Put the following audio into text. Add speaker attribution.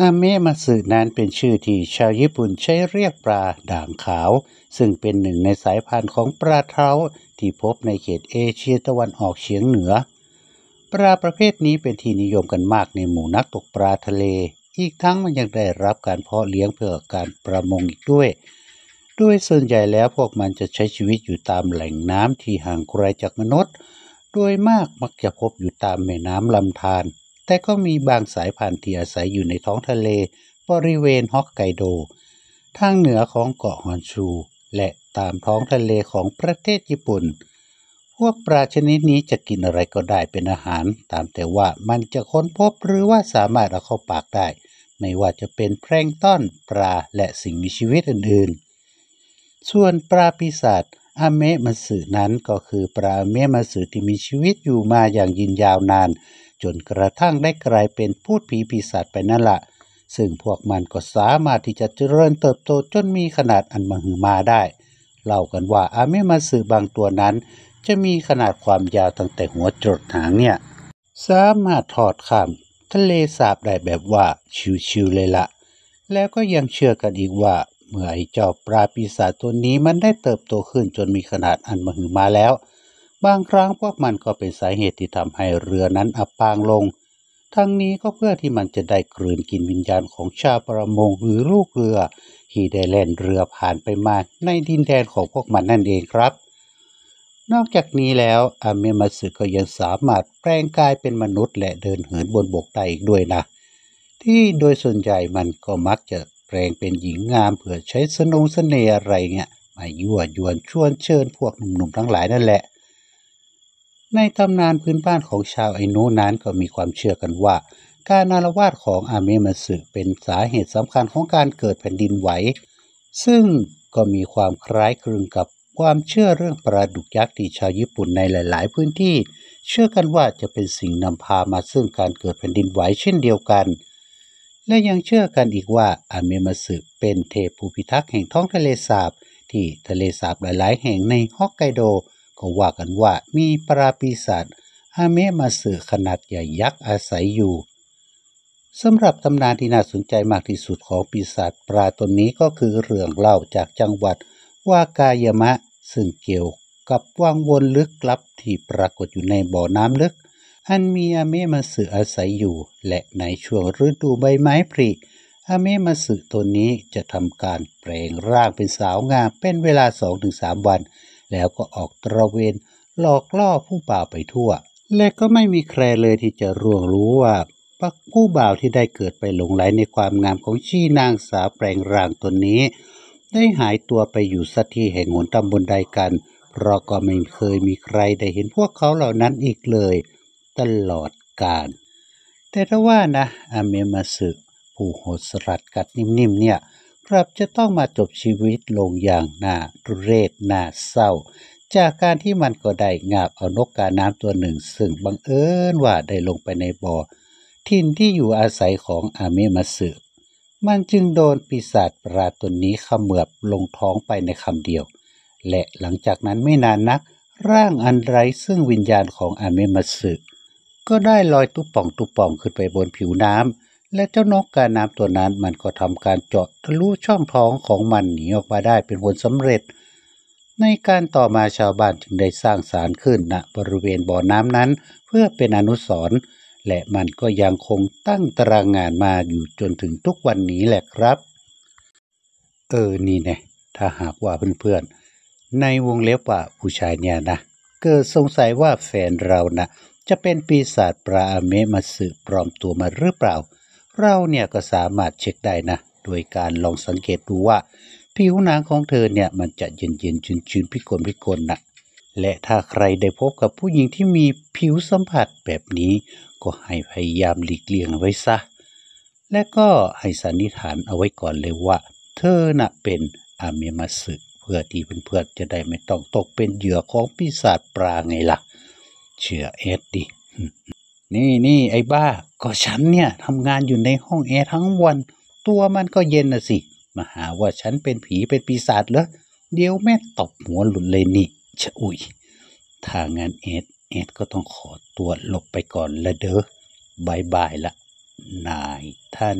Speaker 1: อาเมมัสึนั้นเป็นชื่อที่ชาวญี่ปุ่นใช้เรียกปลาด่างขาว ซึ่งเป็นหนึ่งในสายพันธุ์ของปลาเท้าที่พบในเขตเอเชียตะวันออกเฉียงเหนือปลาประเภทนี้เป็นที่นิยมกันมากในหมู่นักตกปลาทะเล อีกทั้งมันยังได้รับการเพาะเลี้ยงเพื่อการประมงอีกด้วย ด้วยส่วนใหญ่แล้วพวกมันจะใช้ชีวิตอยู่ตามแหล่งน้ำที่ห่างไกลจากมนุษย์โดยมากมักจะพบอยู่ตามแม่น้ำลำธารแต่ก็มีบางสายพันธุ์ที่อาศัยอยู่ในท้องทะเล บริเวณฮอกไกโด ทางเหนือของเกาะฮอนชู และตามท้องทะเลของประเทศญี่ปุ่น พวกปลาชนิดนี้จะกินอะไรก็ได้เป็นอาหาร ตามแต่ว่ามันจะค้นพบหรือว่าสามารถเอาเข้าปากได้ ไม่ว่าจะเป็นแพร่งต้อนปลาและสิ่งมีชีวิตอื่นๆ ส่วนปลาปีศาจอเมมัสึนั้นก็คือปลาอเมมัสึที่มีชีวิตอยู่มาอย่างยืนยาวนานจนกระทั่งได้กลายเป็นพูดผีปีศาจไปนั่นละซึ่งพวกมันก็สามารถที่จะเจริญเติบโตจนมีขนาดอันมหึมาได้เล่ากันว่าอาเมมาสือบางตัวนั้น จะมีขนาดความยาวตั้งแต่หัวจรดหางเนี่ยสามารถถอดขามทะเลสาบได้แบบว่าชิวๆเลยละแล้วก็ยังเชื่อกันอีกว่าเมื่อไอ้เจ้าปลาปีศาจตัวนี้มันได้เติบโตขึ้นจนมีขนาดอันมหึมาแล้วบางครั้งพวกมันก็เป็นสาเหตุที่ทำให้เรือนั้นอับปางลง ทั้งนี้ก็เพื่อที่มันจะได้กลืนกินวิญญาณของชาวประมงหรือลูกเรือที่ได้แล่นเรือผ่านไปมาในดินแดนของพวกมันนั่นเองครับ นอกจากนี้แล้วอเมมาสึก็ยังสามารถแปลงกายเป็นมนุษย์ และเดินเหินบนบกได้อีกด้วยนะ ที่โดยส่วนใหญ่มันก็มักจะแปลงเป็นหญิงงามเผื่อใช้สนงเสน่ห์อะไรเงี้ยมายั่วยวนชวนเชิญพวกหนุ่มๆทั้งหลายนั่นแหละในตำนานพื้นบ้านของชาวไอโนนั้นก็มีความเชื่อกันว่า การนารวาสของอาเมมัสึเป็นสาเหตุสำคัญของการเกิดแผ่นดินไหวซึ่งก็มีความคล้ายคลึงกับความเชื่อเรื่องปลาดุกยักษ์ที่ชาวญี่ปุ่นในหลาย ๆ พื้นที่ เชื่อกันว่าจะเป็นสิ่งนำพามาซึ่งการเกิดแผ่นดินไหวเช่นเดียวกัน และยังเชื่อกันอีกว่าอาเมมัสึเป็นเทพผู้พิทักษ์แห่งท้องทะเลสาบที่ทะเลสาบหลายๆ แห่งในฮอกไกโดก็ว่ากันว่ามีปราปีศาจอาเมมาสือขนาดใหญ่ยักษ์อาศัยอยู่สำหรับตำนานที่น่าสนใจมากที่สุดของปีศาจปลาตนนี้ก็คือเรื่องเล่าจากจังหวัดวากายมะซึ่งเกี่ยว กับวังวนลึกลับที่ปรากฏอยู่ในบ่อน้ำลึกอันมีอาเมมาสือาศัยอยู่ และในช่วงฤดูใบไม้ผลิอาเมมาสืตัวนี้จะทำการแปลงร่างเป็นสาวงามเป็นเวลา2-3วันแล้วก็ออกตระเวนหลอกล่อผู้บ่าวไปทั่ว และก็ไม่มีใครเลยที่จะร่วงรู้ว่า ปักผู้บ่าวที่ได้เกิดไปหลงไหลในความงามของชี่นางสาวแปลงร่างตนนี้ ได้หายตัวไปอยู่สักที่แห่งหนตำบลใดกัน เพราะก็ไม่เคยมีใครได้เห็นพวกเขาเหล่านั้นอีกเลย ตลอดกาลแต่ถ้าว่านะอเมมาสึผู้โหดสลัดกัดนิ่มๆเนี่ยกลับจะต้องมาจบชีวิตลงอย่างน่าเรศน่าเศร้า จากการที่มันก็ได้งาบเอานกกาน้ำตัวหนึ่งซึ่งบังเอิญว่าได้ลงไปในบ่อทินที่อยู่อาศัยของอาเมมาสึมันจึงโดนปีศาจปลาตัวนี้ขมือบลงท้องไปในคำเดียว และหลังจากนั้นไม่นานนัก ร่างอันไรซึ่งวิญญาณของอาเมมาสึก็ได้ลอยตุ๊ป่องตุ๊ป่องขึ้นไปบนผิวน้ำและเจ้านกกาน้ำตัวนั้นมันก็ทำการเจาะทะลุช่องท้องของมันหนีออกมาได้เป็นผลสำเร็จ ในการต่อมาชาวบ้านจึงได้สร้างศาลขึ้นณนะบริเวณบ่อน้ำนั้น เพื่อเป็นอนุสรณ์และมันก็ยังคงตั้งตารางงานมาอยู่จนถึงทุกวันนี้แหละครับเออนี่ไงถ้าหากว่าเพื่อนๆในวงเล็บว่าผู้ชายเนี่ยนะเกิดสงสัยว่าแฟนเรานะจะเป็นปีศาจปลาอเมมาสืบปลอมตัวมาหรือเปล่าเราเนี่ยก็สามารถเช็คได้นะ โดยการลองสังเกตดูว่าผิวหนังของเธอเนี่ยมันจะเย็นเย็นชื้นๆ พิกล พิกลนะและถ้าใครได้พบกับผู้หญิงที่มีผิวสัมผัสแบบนี้ ก็ให้พยายามหลีกเลี่ยงไว้ซะ และก็ให้สันนิษฐานเอาไว้ก่อนเลยว่าเธอน่ะเป็นอาเมมาสึเพื่อที่เพื่อนๆ จะได้ไม่ต้องตกเป็นเหยื่อของปีศาจปลาไงละ่ะ เชื่อเอ็ดดินี่นี่ไอ้บ้าก็ฉันเนี่ยทำงานอยู่ในห้องแอร์ทั้งวัน ตัวมันก็เย็นน่ะสิ มาหาว่าฉันเป็นผีเป็นปีศาจเหรอ เดี๋ยวแม่ตบหัวหลุดเลยนี่ชะอุยถ้างานเอร์เอร์ก็ต้องขอตัวหลบไปก่อนละเด้อบายบายละนายท่าน